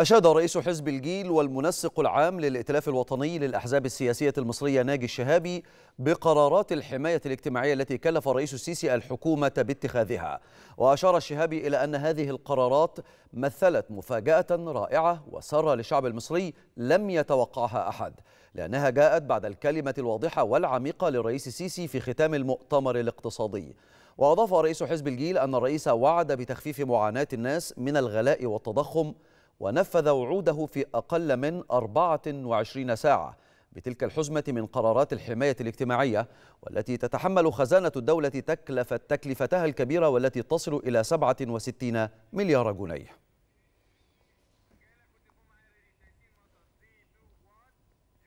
أشاد رئيس حزب الجيل والمنسق العام للائتلاف الوطني للأحزاب السياسية المصرية ناجي الشهابي بقرارات الحماية الاجتماعية التي كلف الرئيس السيسي الحكومة باتخاذها وأشار الشهابي إلى أن هذه القرارات مثلت مفاجأة رائعة وسارة للشعب المصري لم يتوقعها أحد لأنها جاءت بعد الكلمة الواضحة والعميقة للرئيس السيسي في ختام المؤتمر الاقتصادي وأضاف رئيس حزب الجيل أن الرئيس وعد بتخفيف معاناة الناس من الغلاء والتضخم ونفذ وعوده في أقل من 24 ساعة بتلك الحزمة من قرارات الحماية الاجتماعية والتي تتحمل خزانة الدولة تكلفة تكلفتها الكبيرة والتي تصل إلى 67 مليار جنيه